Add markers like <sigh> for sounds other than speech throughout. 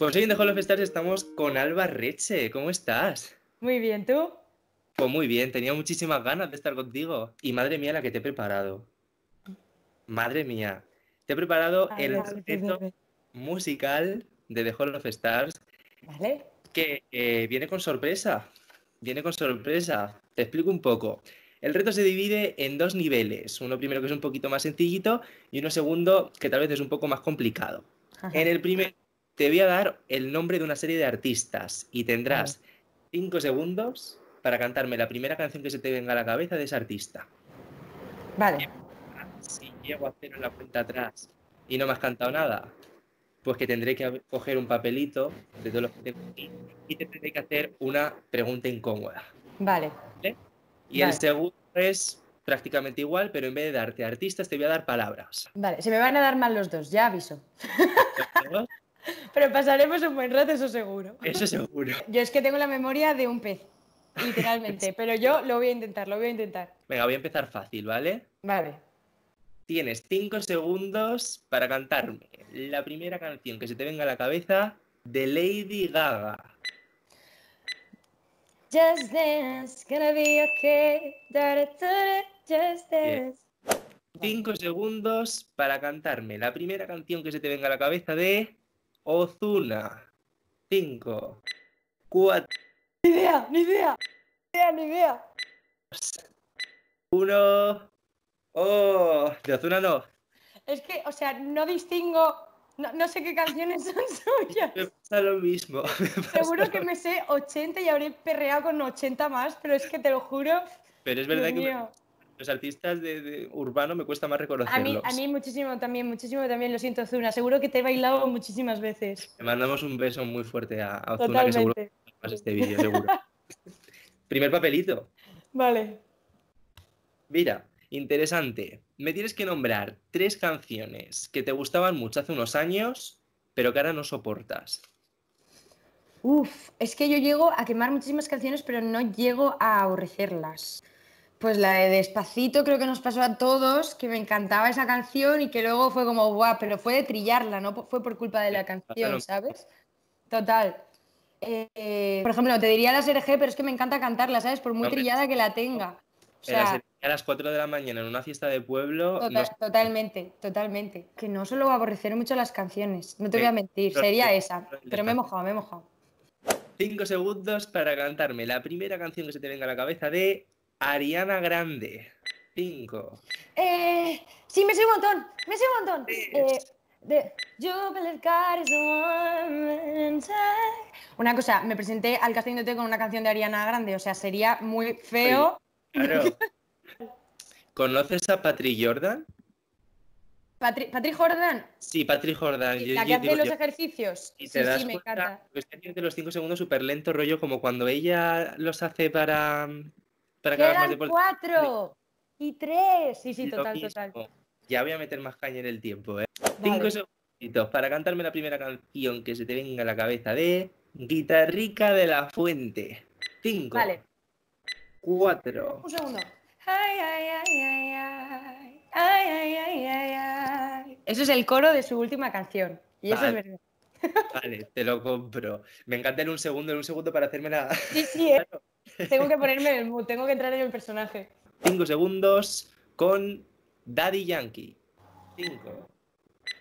Pues hoy en The Hall of Stars estamos con Alba Reche. ¿Cómo estás? Muy bien, ¿tú? Pues muy bien, tenía muchísimas ganas de estar contigo. Y madre mía, la que te he preparado. Madre mía, te he preparado el pues reto musical de The Hall of Stars. ¿Vale? Que eh, viene con sorpresa. Viene con sorpresa. Te explico un poco. El reto se divide en dos niveles. Uno primero que es un poquito más sencillito y uno segundo que tal vez es un poco más complicado. En el primero te voy a dar el nombre de una serie de artistas y tendrás cinco segundos para cantarme la primera canción que se te venga a la cabeza de ese artista. Vale. Si llego a hacer la cuenta atrás y no me has cantado nada, pues que tendré que coger un papelito de todos los que tengo aquí y te tendré que hacer una pregunta incómoda. Vale. Y el segundo es prácticamente igual, pero en vez de darte artistas, te voy a dar palabras. Vale, se me van a dar mal los dos, ya aviso. Pero pasaremos un buen rato, eso seguro. Eso seguro. <laughs> Yo es que tengo la memoria de un pez, literalmente. <laughs> pero yo lo voy a intentar, lo voy a intentar. Venga, voy a empezar fácil, ¿vale? Vale. Tienes cinco segundos para cantarme la primera canción que se te venga a la cabeza de Lady Gaga. Just dance, gonna be okay. just dance. Cinco segundos para cantarme la primera canción que se te venga a la cabeza de Ozuna 5, 4. ¡Ni idea! ¡Ni idea! ¡Ni idea! ¡Ni idea! 1. ¡Oh! De Ozuna no. Es que, o sea, no distingo. No, sé qué canciones son <laughs> suyas. Me pasa lo mismo. <laughs> Seguro que me sé 80 y habré perreado con 80 más, pero es que te lo juro. Pero es verdad que los artistas de, urbano me cuesta más reconocerlos. A mí, muchísimo también, muchísimo también, lo siento Zuna, seguro que te he bailado muchísimas veces. Te mandamos un beso muy fuerte a, a Zuna, que seguro que más este vídeo, seguro. <laughs> Primer papelito. Vale. Mira, interesante. Me tienes que nombrar tres canciones que te gustaban mucho hace unos años, pero que ahora no soportas. Uf, es que yo llego a quemar muchísimas canciones, pero no llego a aborrecerlas. Pues la de Despacito creo que nos pasó a todos, que me encantaba esa canción y que luego fue como, guau, pero fue de trillarla, no fue por culpa de la canción, ¿sabes? Total. Eh, por ejemplo, te diría la SRG, pero es que me encanta cantarla, ¿sabes? Por muy trillada que la tenga. O sea, a las 4 de la mañana en una fiesta de pueblo. Totalmente, totalmente. Que no solo aborrecer mucho las canciones, no te voy a mentir, sería esa. Pero me he mojado, me he mojado. Cinco segundos para cantarme la primera canción que se te venga a la cabeza de Ariana Grande. Cinco. Eh, sí, me sé un montón. Me sé un montón. Eh, eh, una cosa, me presenté al casting de e T con una canción de Ariana Grande, o sea, sería muy feo. <laughs> ¿Conoces a Patrick Jordan? Patrick, Jordan. Sí, Patrick Jordan. Y la que hace los ejercicios. Y sí, me encanta. los cinco segundos súper lento, rollo como cuando ella los hace para para Quedan cuatro y tres. Sí, sí, total, total. Ya voy a meter más caña en el tiempo, ¿eh? Cinco segunditos para cantarme la primera canción que se te venga a la cabeza de Guitarrica de la Fuente. Cinco. Vale. Cuatro. Un segundo. Ay, ay, ay, ay, ay. Ay, ay, ay, ay, ay. Eso es el coro de su última canción. Y vale. eso es verdad. Vale, te lo compro. Me encanta en un segundo, en un segundo para hacerme la. Sí, sí, ¿eh? <laughs> Tengo que ponerme el mood, tengo que entrar en el personaje. Cinco segundos con Daddy Yankee. Cinco.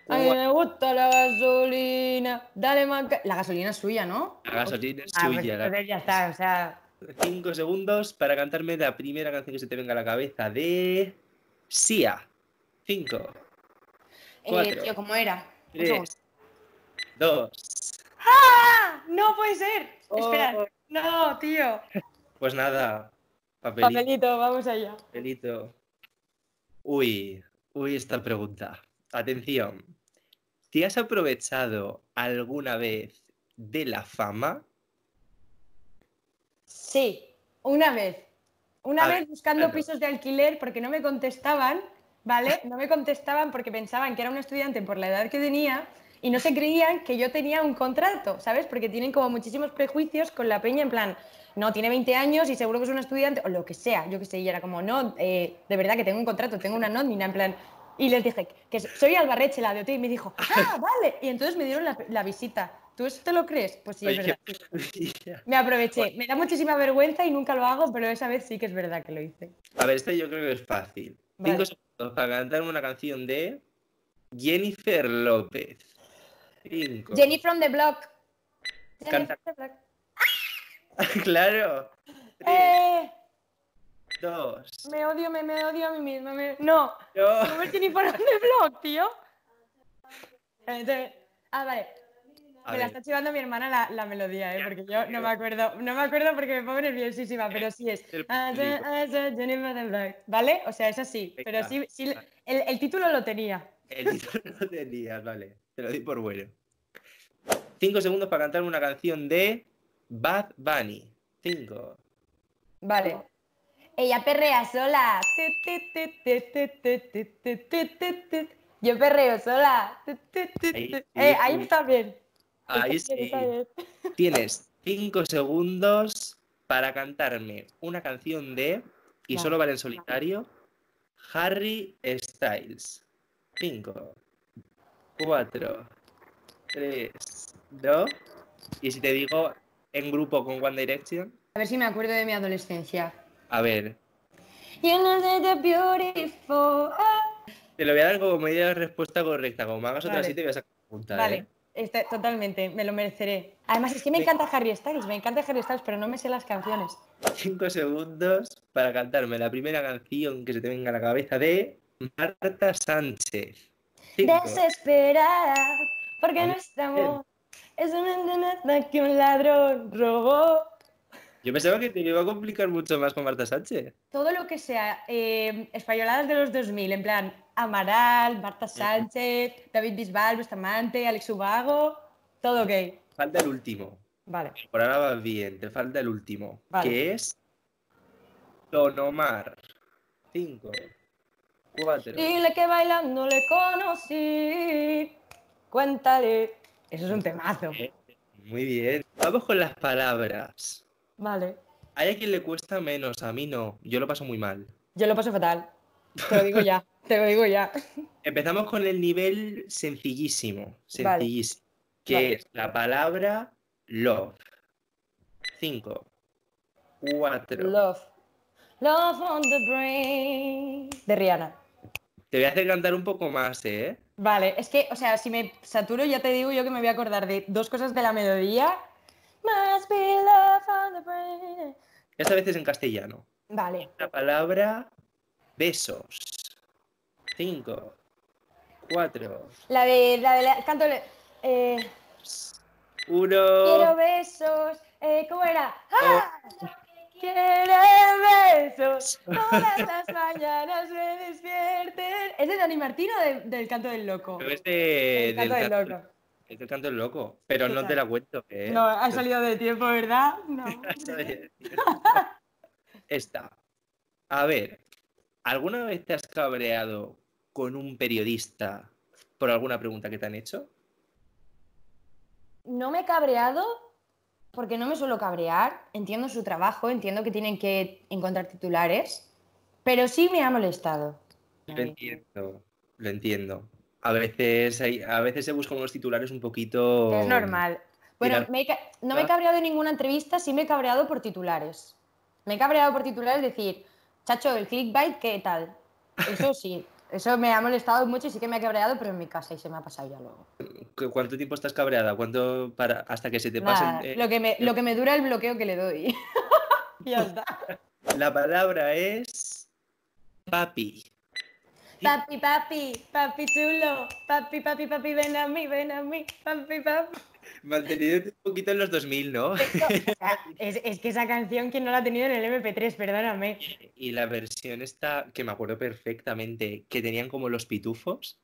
Ay, me gusta la gasolina. Dale La gasolina es suya, ¿no? La gasolina es ah, pues suya. ya está, o sea. Cinco segundos para cantarme la primera canción que se te venga a la cabeza de. Sia. Cinco. Eh, Cuatro, ¿cómo era? Tres. Dos. ¡Ah! ¡No puede ser! Espera. Oh. No, tío. Pues nada, papelito. Papelito, vamos allá. Papelito. Uy, uy, esta pregunta. Atención. ¿Te has aprovechado alguna vez de la fama? Sí, una vez. Una vez buscando pisos de alquiler porque no me contestaban, ¿vale? No me contestaban porque pensaban que era un estudiante por la edad que tenía y no se creían que yo tenía un contrato, ¿sabes? Porque tienen como muchísimos prejuicios con la peña en plan, no, tiene 20 años y seguro que es una estudiante, o lo que sea, yo que sé, y era como, no, eh, de verdad que tengo un contrato, tengo una nómina, en plan, y les dije que soy Albarreche, la de OT, y me dijo, ah, <laughs> vale, y entonces me dieron la, visita. ¿Tú eso te lo crees? Pues sí, es verdad. Me aproveché. Me da muchísima vergüenza y nunca lo hago, pero esa vez sí que es verdad que lo hice. A ver, este yo creo que es fácil. Cinco segundos para cantarme una canción de Jennifer López. Jenny from the Block. from the <laughs> claro. eh. Dos. Me odio, me, me, odio a mí misma. No. No. es Jenny from the Block, tío. Ah, vale. me la está chivando mi hermana la, la melodía, ¿eh? porque yo no me acuerdo, no me acuerdo porque me pongo nerviosísima, pero sí es. Ah, ah, Jenny from the block ¿Vale? O sea, es así. Pero sí, sí el, el título lo tenía. El título <laughs> lo tenía, vale. Te lo di por bueno. Cinco segundos para cantarme una canción de Bad Bunny. Cinco. Vale. Ella perrea sola. Yo perreo sola. Ahí, eh, está bien. Ahí <laughs> sí. Tienes <laughs> cinco segundos para cantarme una canción de, y solo vale en solitario, Harry Styles. Cinco. 4, 3, 2. Y si te digo en grupo con One Direction. A ver si me acuerdo de mi adolescencia. A ver. Te lo voy a dar como de respuesta correcta. Como me hagas otra así, te voy a sacar Vale. ¿eh? totalmente, me lo mereceré. Además, es que me encanta Harry Styles, me encanta Harry Styles, pero no me sé las canciones. Cinco segundos para cantarme la primera canción que se te venga a la cabeza de Marta Sánchez. Desesperada, porque no estamos es un que un ladrón robó. Yo pensaba que te iba a complicar mucho más con Marta Sánchez. Todo lo que sea eh, españoladas de los 2000, en plan Amaral, Marta Sánchez, David Bisbal, Bustamante, Alex Ubago, todo ok. Falta el último. Vale. Por ahora va bien, te falta el último, que es Tonomar. Cinco. Dile que bailando le conocí. Cuéntale. Eso es un temazo. Eh, muy bien. Vamos con las palabras. Vale. Hay a quien le cuesta menos, a mí no. Yo lo paso muy mal. Yo lo paso fatal. Te lo digo ya. <laughs> te lo digo ya. Empezamos con el nivel sencillísimo. Sencillísimo. Que es la palabra love. Cinco. Cuatro. Love. Love on the brain. De Rihanna. Te voy a hacer cantar un poco más, ¿eh? Vale, es que, o sea, si me saturo ya te digo yo que me voy a acordar de dos cosas de la melodía. Must be love on the brain. Esta vez es en castellano. Vale. La palabra besos. Cinco. Cuatro. La de la de la, canto. Eh, Uno. Quiero besos. Eh, ¿Cómo era? Oh. ¡Ah! quiere besos. Todas las <laughs> mañanas me despierten. ¿Es de Dani Martín o del canto del loco? es este del canto del, loco. Es del canto del loco, pero no te la cuento. Eh. No, ha salido de tiempo, ¿verdad? No. <laughs> Está. A ver, ¿alguna vez te has cabreado con un periodista por alguna pregunta que te han hecho? No me he cabreado, porque no me suelo cabrear, entiendo su trabajo, entiendo que tienen que encontrar titulares, pero sí me ha molestado. Lo entiendo, lo entiendo. A veces, a veces se buscan unos titulares un poquito... Es normal. Bueno, no me he cabreado en ninguna entrevista, sí me he cabreado por titulares. Me he cabreado por titulares, decir, chacho, el clickbait, ¿qué tal? Eso sí. Eso me ha molestado mucho y sí que me ha cabreado, pero en mi casa y se me ha pasado ya luego. ¿Cuánto tiempo estás cabreada? ¿Cuánto para, hasta que se te pase? Eh, lo, que me, lo que me dura el bloqueo que le doy. <laughs> ya está. La palabra es papi. Papi, papi, papi chulo, papi, papi, papi, ven a mí, ven a mí, papi, papi. Mantenido un poquito en los 2000, ¿no? <laughs> es, que esa canción, ¿quién no la ha tenido en el MP3? Perdóname. Y la versión esta, que me acuerdo perfectamente, que tenían como los pitufos.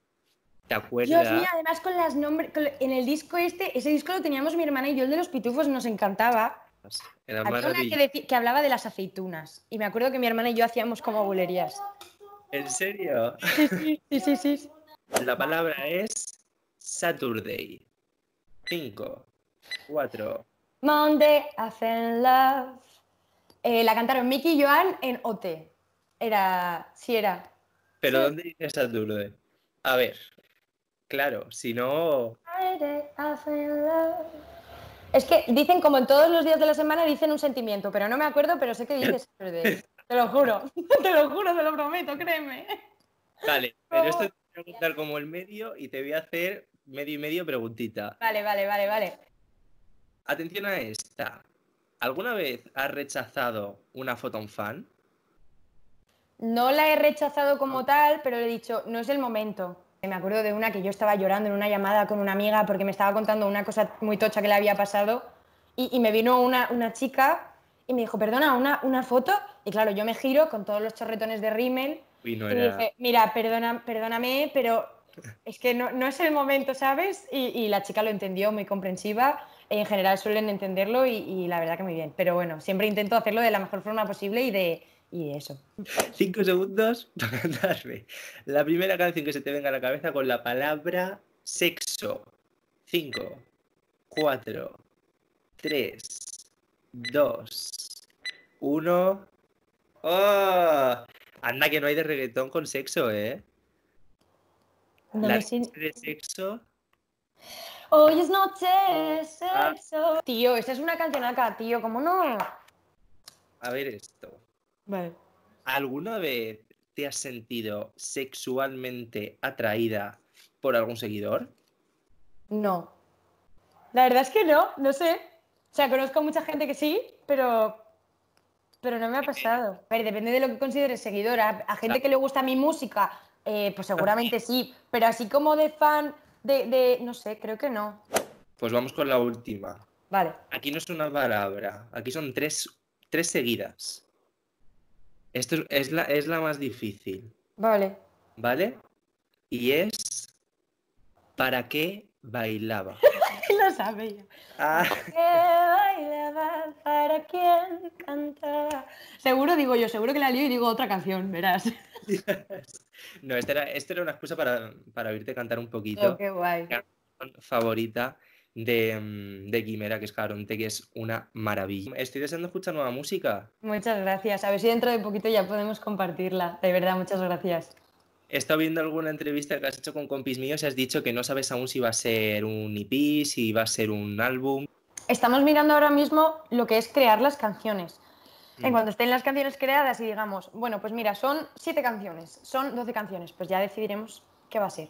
¿Te acuerdas? Dios mío, además con las nombres. En el disco este, ese disco lo teníamos mi hermana y yo, el de los pitufos nos encantaba. Era Había una que, que, hablaba de las aceitunas. Y me acuerdo que mi hermana y yo hacíamos como bulerías. ¿En serio? sí, sí, sí. sí. La palabra es Saturday. 5, 4. Monday, I love. Eh, la cantaron Mickey y Joan en OT. Era, sí era. Pero ¿dónde dice Saturday? A ver, claro, si no... Es que dicen como en todos los días de la semana dicen un sentimiento, pero no me acuerdo, pero sé que dices <laughs> Te lo juro, <laughs> te lo juro, te lo prometo, créeme. Vale, pero esto te voy a contar como el medio y te voy a hacer medio y medio preguntita. Vale, vale, vale, vale. Atención a esta. ¿Alguna vez has rechazado una foto a un fan? No la he rechazado como tal, pero le he dicho, no es el momento. Me acuerdo de una que yo estaba llorando en una llamada con una amiga porque me estaba contando una cosa muy tocha que le había pasado y, me vino una, chica y me dijo, perdona, una, una foto. Y claro, yo me giro con todos los chorretones de rímel y, no mira, perdona, perdóname, pero es que no, es el momento, ¿sabes? Y, la chica lo entendió, muy comprensiva. En general suelen entenderlo y, la verdad que muy bien. Pero bueno, siempre intento hacerlo de la mejor forma posible y de, y eso. Cinco segundos <laughs> para cantarme. La primera canción que se te venga a la cabeza con la palabra sexo. Cinco, cuatro, tres, dos, uno. ¡Oh! Anda que no hay de reggaetón con sexo, ¿eh? de sexo. Hoy es noche de ah. sexo. Tío, esa es una canción acá tío, ¿cómo no? A ver esto. Vale. ¿Alguna vez te has sentido sexualmente atraída por algún seguidor? No. La verdad es que no, no sé. O sea, conozco a mucha gente que sí, pero pero no me ha pasado. A depende de lo que consideres seguidora. A gente que le gusta mi música eh, pues seguramente sí, pero así como de fan de, no sé, creo que no. Pues vamos con la última. Vale. Aquí no es una palabra, aquí son tres, tres seguidas. Esto es, la, es la más difícil. Vale. ¿Vale? Y es ¿Para qué bailaba? <laughs> <laughs> lo sabe ah. quién cantaba? Seguro, digo yo, seguro que la lío y digo otra canción, verás. <laughs> No, esta era, una excusa para, para oírte cantar un poquito. Oh, qué guay. favorita de, mm, de Quimera, que es Caronte, que es una maravilla. Estoy deseando escuchar nueva música. Muchas gracias. A ver si dentro de poquito ya podemos compartirla. De verdad, muchas gracias. He estado viendo alguna entrevista que has hecho con compis míos y has dicho que no sabes aún si va a ser un EP, si va a ser un álbum. Estamos mirando ahora mismo lo que es crear las canciones. En mm. cuanto estén las canciones creadas y digamos, bueno, pues mira, son siete canciones, son doce canciones, pues ya decidiremos qué va a ser.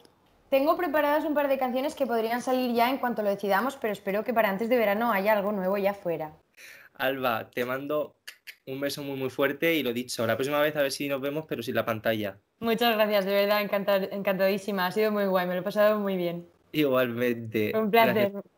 Tengo preparadas un par de canciones que podrían salir ya en cuanto lo decidamos, pero espero que para antes de verano haya algo nuevo ya fuera. Alba, te mando un beso muy, muy fuerte y lo dicho, la próxima vez a ver si nos vemos, pero sin la pantalla. Muchas gracias, de verdad, encantadísima. Ha sido muy guay, me lo he pasado muy bien. Igualmente. Un placer.